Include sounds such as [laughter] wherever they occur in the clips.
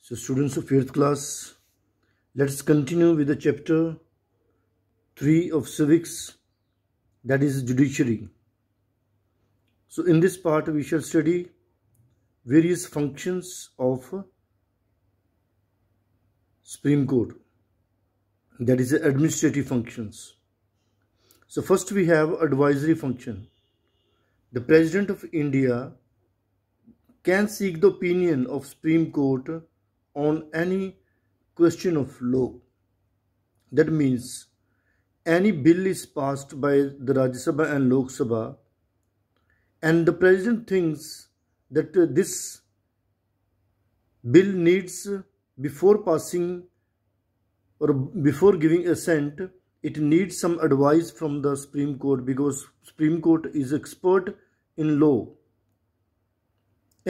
So students of 5th class, let's continue with the chapter 3 of civics that is judiciary. So in this part we shall study various functions of Supreme Court that is administrative functions. So first we have advisory function. The President of India can seek the opinion of Supreme Court on any question of law. That means any bill is passed by the Rajya Sabha and Lok Sabha and the president thinks that uh, this bill needs before passing or before giving assent it needs some advice from the supreme court because supreme court is expert in law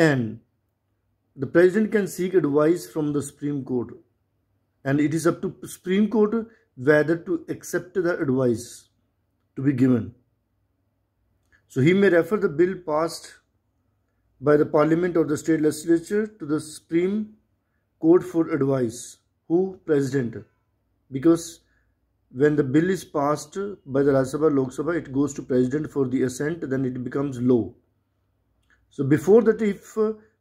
and the president can seek advice from the Supreme Court and it is up to Supreme Court whether to accept the advice to be given. So he may refer the bill passed by the parliament or the state legislature to the Supreme Court for advice. Who? President. Because when the bill is passed by the Rajya Sabha, Lok Sabha, it goes to President for the assent, then it becomes law. So before that, if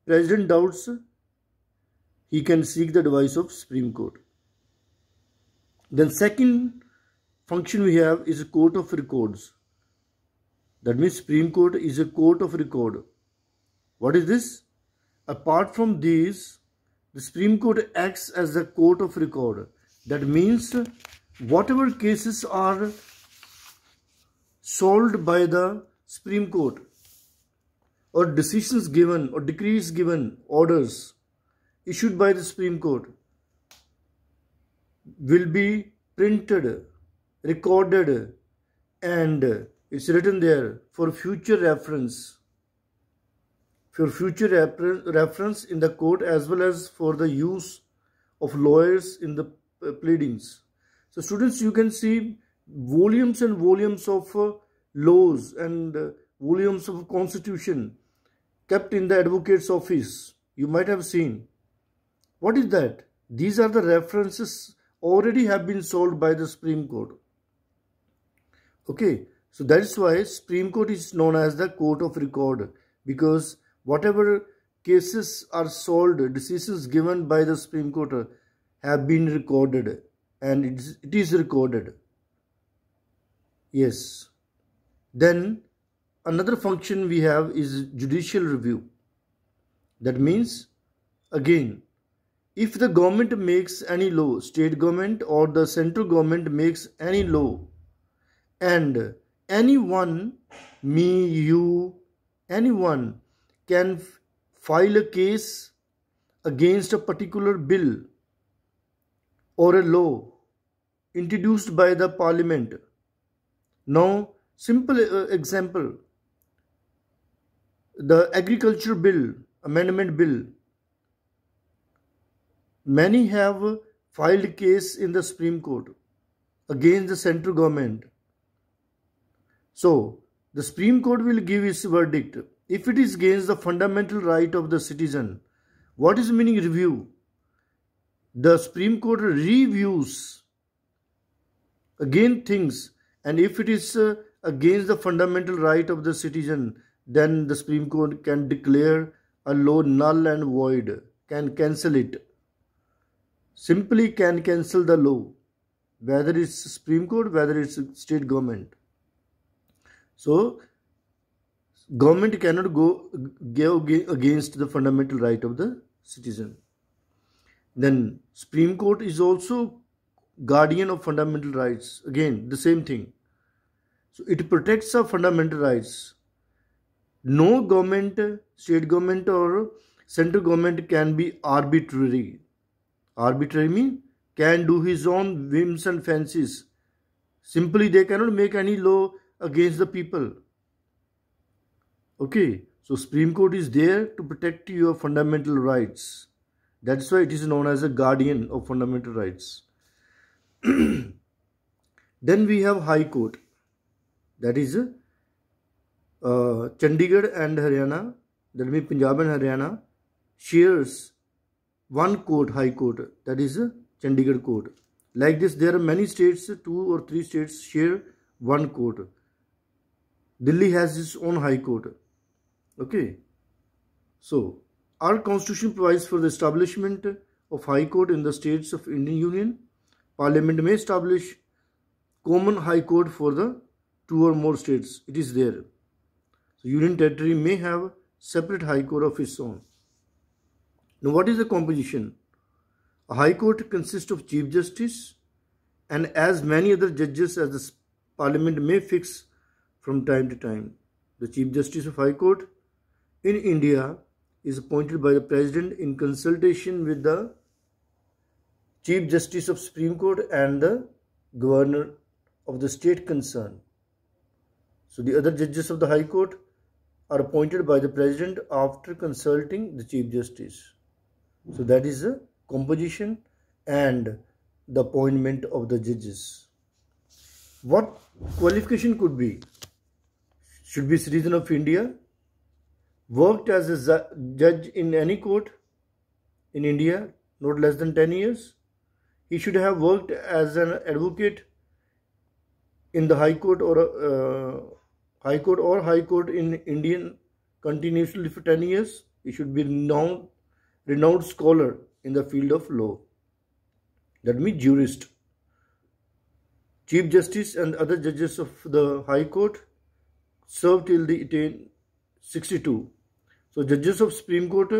President doubts, he can seek the advice of Supreme Court. Then second function we have is a court of records. That means Supreme Court is a court of record. What is this? Apart from these, the Supreme Court acts as a court of record. That means whatever cases are solved by the Supreme Court, or decisions given or decrees given, orders issued by the Supreme Court will be printed, recorded, and it's written there for future reference. For future reference in the court as well as for the use of lawyers in the uh, pleadings. So, students, you can see volumes and volumes of uh, laws and uh, volumes of constitution kept in the advocate's office. You might have seen. What is that? These are the references already have been solved by the Supreme Court. Okay, so that's why Supreme Court is known as the Court of Record because whatever cases are solved, decisions given by the Supreme Court have been recorded and it is recorded. Yes. Then another function we have is judicial review. That means, again, if the government makes any law, state government or the central government makes any law, and anyone, me, you, anyone can file a case against a particular bill or a law introduced by the parliament. Now, simple uh, example the agriculture bill amendment bill many have filed case in the supreme court against the central government so the supreme court will give its verdict if it is against the fundamental right of the citizen what is meaning review the supreme court reviews again things and if it is uh, against the fundamental right of the citizen then the Supreme Court can declare a law null and void, can cancel it. Simply can cancel the law, whether it's Supreme Court, whether it's state government. So, government cannot go go against the fundamental right of the citizen. Then Supreme Court is also guardian of fundamental rights. Again, the same thing. So it protects our fundamental rights no government, state government or central government can be arbitrary. Arbitrary means can do his own whims and fancies. Simply they cannot make any law against the people. Okay, so Supreme Court is there to protect your fundamental rights. That's why it is known as a guardian of fundamental rights. [clears throat] then we have High Court. That is a uh, Chandigarh and Haryana, that means Punjab and Haryana, shares one court, High Court, that is Chandigarh Court. Like this, there are many states, two or three states share one court. Delhi has its own High Court. Okay. So, our constitution provides for the establishment of High Court in the states of Indian Union. Parliament may establish common High Court for the two or more states. It is there. So Union Territory may have separate High Court of its own. Now what is the composition? A High Court consists of Chief Justice and as many other judges as the Parliament may fix from time to time. The Chief Justice of High Court in India is appointed by the President in consultation with the Chief Justice of Supreme Court and the Governor of the state concerned. So the other judges of the High Court are appointed by the president after consulting the chief justice so that is the composition and the appointment of the judges what qualification could be should be citizen of india worked as a judge in any court in india not less than 10 years he should have worked as an advocate in the high court or uh, High Court or High Court in Indian continuously for 10 years. He should be renowned, renowned scholar in the field of law. That means jurist. Chief Justice and other judges of the High Court served till the sixty two. So judges of Supreme Court,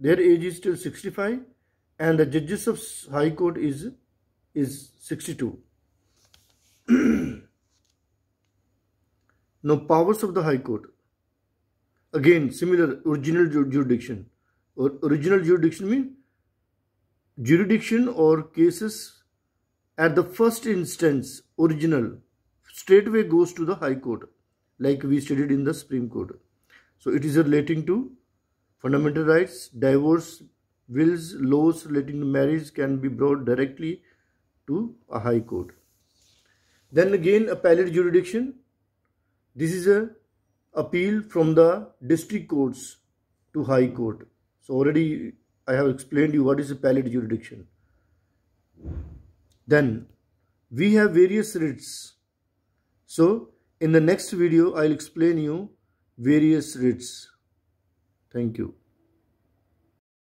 their age is till 65 and the judges of High Court is, is 62. [clears throat] Now powers of the High Court. Again, similar original jurisdiction. Or original jurisdiction means jurisdiction or cases at the first instance original straightway goes to the High Court like we studied in the Supreme Court. So it is relating to fundamental rights, divorce, wills, laws relating to marriage can be brought directly to a High Court. Then again appellate jurisdiction this is a appeal from the district courts to high court. So already I have explained you what is appellate jurisdiction. Then we have various writs. So in the next video I'll explain you various writs. Thank you.